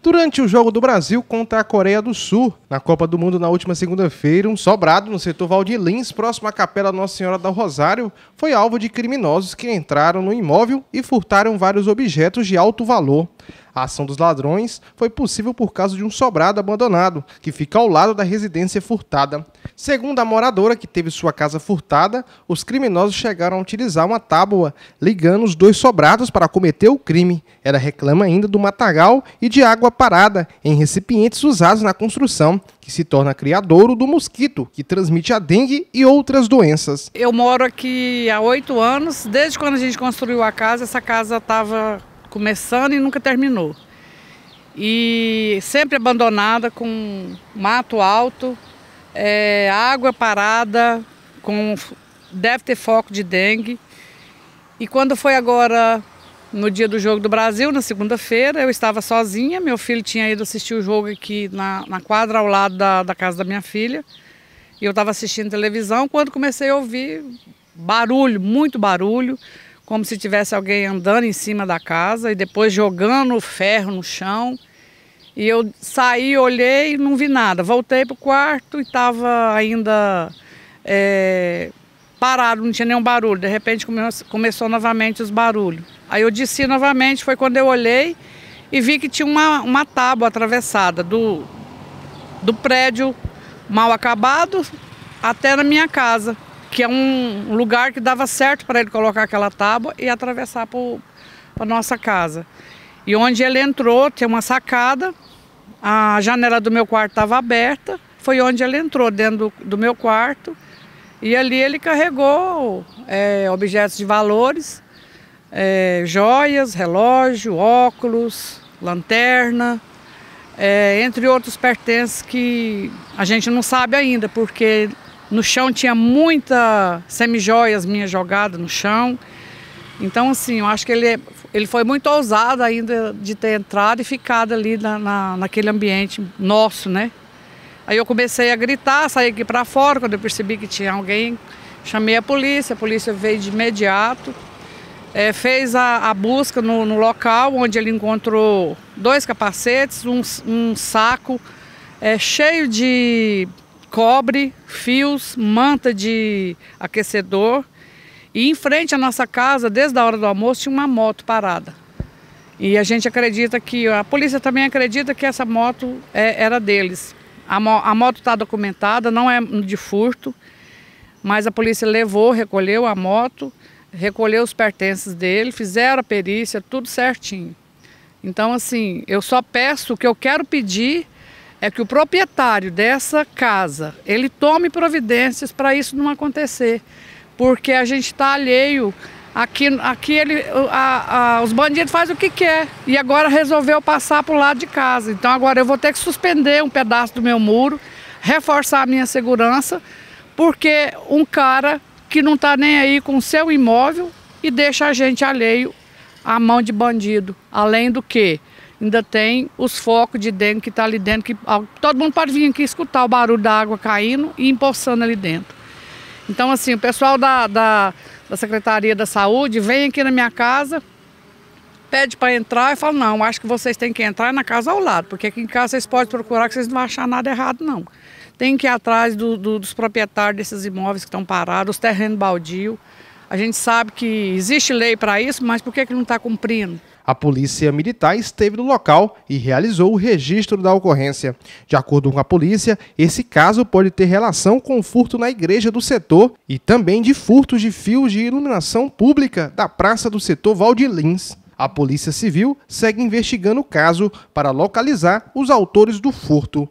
Durante o jogo do Brasil contra a Coreia do Sul, na Copa do Mundo na última segunda-feira, um sobrado no setor Valdir Lins, próximo à Capela Nossa Senhora do Rosário, foi alvo de criminosos que entraram no imóvel e furtaram vários objetos de alto valor. A ação dos ladrões foi possível por causa de um sobrado abandonado, que fica ao lado da residência furtada. Segundo a moradora que teve sua casa furtada, os criminosos chegaram a utilizar uma tábua ligando os dois sobrados para cometer o crime. Ela reclama ainda do matagal e de água parada em recipientes usados na construção, que se torna criadouro do mosquito, que transmite a dengue e outras doenças. Eu moro aqui há oito anos, desde quando a gente construiu a casa, essa casa estava começando e nunca terminou. E sempre abandonada, com mato alto, é, água parada, com, deve ter foco de dengue. E quando foi agora no dia do Jogo do Brasil, na segunda-feira, eu estava sozinha. Meu filho tinha ido assistir o jogo aqui na, na quadra ao lado da, da, casa da minha filha. E eu estava assistindo televisão quando comecei a ouvir barulho, muito barulho como se tivesse alguém andando em cima da casa e depois jogando ferro no chão. E eu saí, olhei, não vi nada. Voltei para o quarto e estava ainda é, parado, não tinha nenhum barulho. De repente come, começou novamente os barulhos. Aí eu desci novamente, foi quando eu olhei e vi que tinha uma, uma tábua atravessada do, do prédio mal acabado até na minha casa que é um lugar que dava certo para ele colocar aquela tábua e atravessar para nossa casa. E onde ele entrou, tinha uma sacada, a janela do meu quarto estava aberta, foi onde ele entrou, dentro do, do, meu quarto, e ali ele carregou é, objetos de valores, é, joias, relógio, óculos, lanterna, é, entre outros pertences que a gente não sabe ainda, porque no chão tinha muita semijoias minhas jogada no chão. Então, assim, eu acho que ele, ele foi muito ousado ainda de ter entrado e ficado ali na, na naquele ambiente nosso, né? Aí eu comecei a gritar, saí aqui para fora, quando eu percebi que tinha alguém, chamei a polícia, a polícia veio de imediato, é, fez a, a busca no, no, local, onde ele encontrou dois capacetes, um, um saco é, cheio de cobre, fios, manta de aquecedor. E em frente à nossa casa, desde a hora do almoço, tinha uma moto parada. E a gente acredita que, a polícia também acredita que essa moto é, era deles. A, mo, a moto está documentada, não é de furto, mas a polícia levou, recolheu a moto, recolheu os pertences dele, fizeram a perícia, tudo certinho. Então, assim, eu só peço o que eu quero pedir é que o proprietário dessa casa ele tome providências para isso não acontecer, porque a gente está alheio. Aqui, aqui ele, a, a, os bandidos fazem o que quer e agora resolveu passar para o lado de casa. Então agora eu vou ter que suspender um pedaço do meu muro, reforçar a minha segurança, porque um cara que não está nem aí com o seu imóvel e deixa a gente alheio à mão de bandido. Além do que ainda tem os focos de dengue que está ali dentro, que todo mundo pode vir aqui escutar o barulho da água caindo e empoçando ali dentro. Então, assim, o pessoal da, da, da Secretaria da Saúde vem aqui na minha casa, pede para entrar e fala, não, acho que vocês têm que entrar na casa ao lado, porque aqui em casa vocês podem procurar que vocês não vão achar nada errado, não. Tem que ir atrás do, do, dos proprietários desses imóveis que estão parados, os terrenos baldios, a gente sabe que existe lei para isso, mas por que, que não está cumprindo? A polícia militar esteve no local e realizou o registro da ocorrência. De acordo com a polícia, esse caso pode ter relação com furto na igreja do setor e também de furtos de fios de iluminação pública da praça do setor Valdilins. A Polícia Civil segue investigando o caso para localizar os autores do furto.